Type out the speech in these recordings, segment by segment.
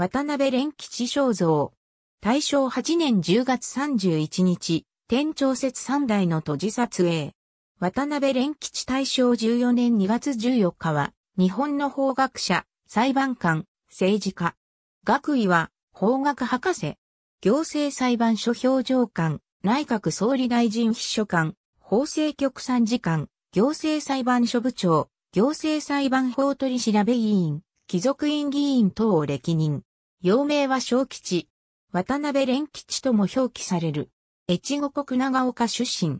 渡辺連吉肖像。大正8年10月31日、天朝節三代の都市撮影。渡辺連吉大正14年2月14日は、日本の法学者、裁判官、政治家。学位は、法学博士。行政裁判所表情官、内閣総理大臣秘書官、法制局参事官、行政裁判所部長、行政裁判法取調べ委員、貴族院議員等を歴任。幼名は小吉、渡辺連吉とも表記される。越後国長岡出身。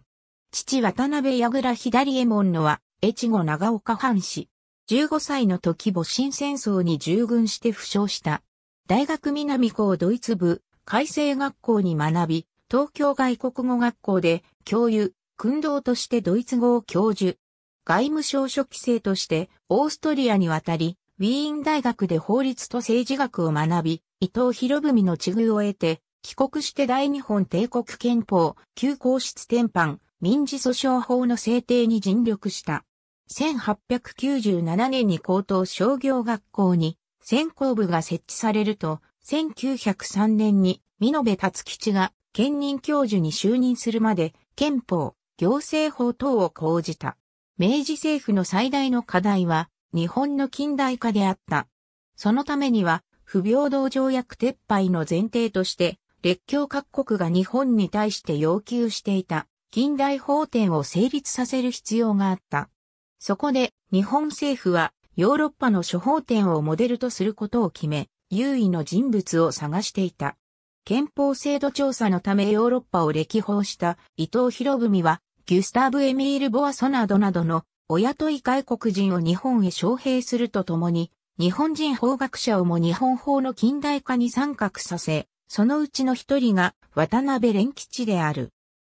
父渡辺矢倉左衛門のは、越後長岡藩士。15歳の時母親戦争に従軍して負傷した。大学南高ドイツ部、改正学校に学び、東京外国語学校で教諭、訓導としてドイツ語を教授。外務省初期生としてオーストリアに渡り、ウィーン大学で法律と政治学を学び、伊藤博文の地遇を得て、帰国して大日本帝国憲法、旧皇室転範、民事訴訟法の制定に尽力した。1897年に高等商業学校に専攻部が設置されると、1903年に美延達吉が兼任教授に就任するまで憲法、行政法等を講じた。明治政府の最大の課題は日本の近代化であった。そのためには、不平等条約撤廃の前提として、列強各国が日本に対して要求していた近代法典を成立させる必要があった。そこで日本政府はヨーロッパの諸法典をモデルとすることを決め、優位の人物を探していた。憲法制度調査のためヨーロッパを歴訪した伊藤博文は、ギュスターブ・エミール・ボアソナドなどのお雇い外国人を日本へ招聘するとともに、日本人法学者をも日本法の近代化に参画させ、そのうちの一人が渡辺連吉である。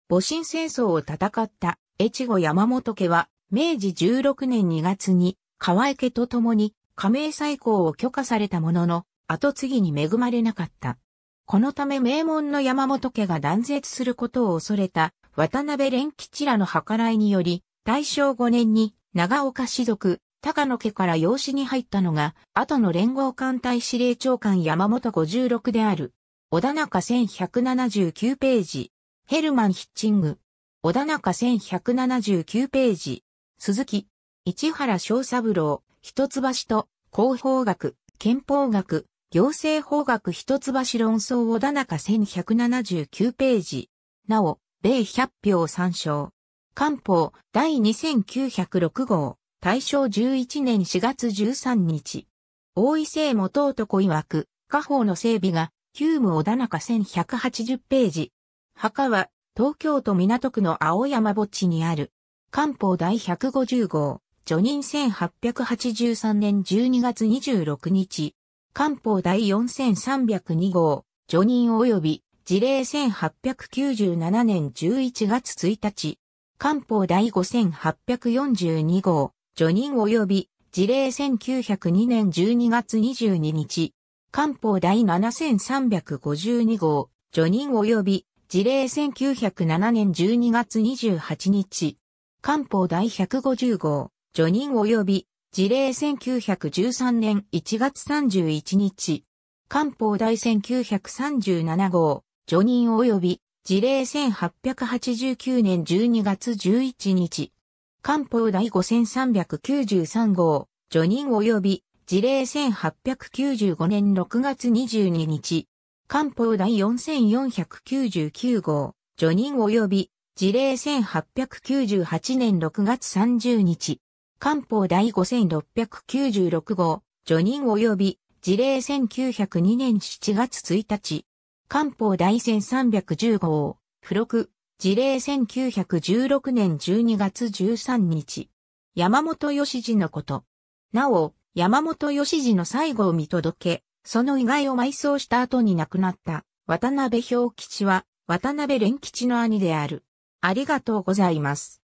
戊辰戦争を戦った越後山本家は、明治16年2月に河合家と共に加盟再興を許可されたものの、後継ぎに恵まれなかった。このため名門の山本家が断絶することを恐れた渡辺連吉らの計らいにより、大正5年に長岡氏族、高野家から養子に入ったのが、後の連合艦隊司令長官山本56である。小田中1179ページ。ヘルマン・ヒッチング。小田中1179ページ。鈴木。市原昭三郎、一橋と、広報学、憲法学、行政法学一橋論争小田中1179ページ。なお、米100票参照。官報第2906号、大正11年4月13日。大井聖元男曰く、家宝の整備が、旧務小田中1180ページ。墓は、東京都港区の青山墓地にある。官報第150号、序任1883年12月26日。官報第4302号、序任及び、事例1897年11月1日。官報第5842号、除任及び、事例1902年12月22日、官報第7352号、除任及び、事例1907年12月28日、官報第150号、除任及び、事例1913年1月31日、官報第1937号、除任及び、事例1889年12月11日。官報第5393号、除任及び、事例1895年6月22日。官報第4499号、除任及び、事例1898年6月30日。官報第5696号、除任及び、事例1902年7月1日。官報大戦3 1 0号、付録、事例1916年12月13日。山本義次のこと。なお、山本義次の最後を見届け、その意外を埋葬した後に亡くなった渡辺兵吉は、渡辺蓮吉の兄である。ありがとうございます。